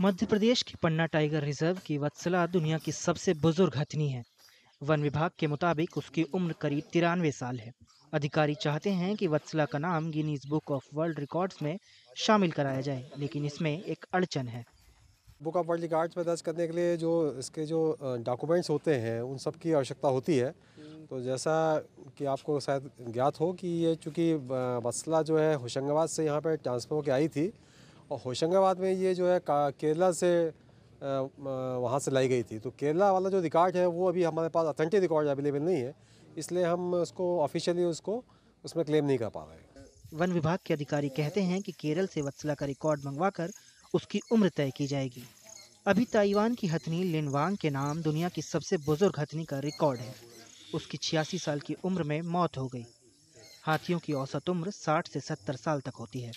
मध्य प्रदेश की पन्ना tiger reserve की वत्सला दुनिया की सबसे बुजुर्ग हथनी है वन विभाग के मुताबिक उसकी उम्र करीब तिरानवे साल है अधिकारी चाहते हैं कि वत्सला का नाम Guinness book of world records में शामिल कराया जाए लेकिन इसमें एक अड़चन है बुक ऑफ वर्ल्ड रिकॉर्ड्स में दर्ज करने के लिए जो इसके जो डॉक्यूमेंट्स होते हैं उन सब की आवश्यकता होती है तो जैसा कि आपको शायद ज्ञात हो कि ये चूँकि वत्सला जो है होशंगाबाद से यहाँ पर ट्रांसफर होकर आई थी और होशंगाबाद में ये जो है केरला से वहाँ से लाई गई थी तो केरला वाला जो रिकॉर्ड है वो अभी हमारे पास अथेंटिक रिकॉर्ड अवेलेबल नहीं है इसलिए हम उसको ऑफिशियली उसको उसमें क्लेम नहीं कर पा रहे वन विभाग के अधिकारी कहते हैं कि केरल से वत्सला का रिकॉर्ड मंगवाकर उसकी उम्र तय की जाएगी अभी ताइवान की हथनी लिनवांग के नाम दुनिया की सबसे बुजुर्ग हथनी का रिकॉर्ड है उसकी छियासी साल की उम्र में मौत हो गई हाथियों की औसत उम्र साठ से सत्तर साल तक होती है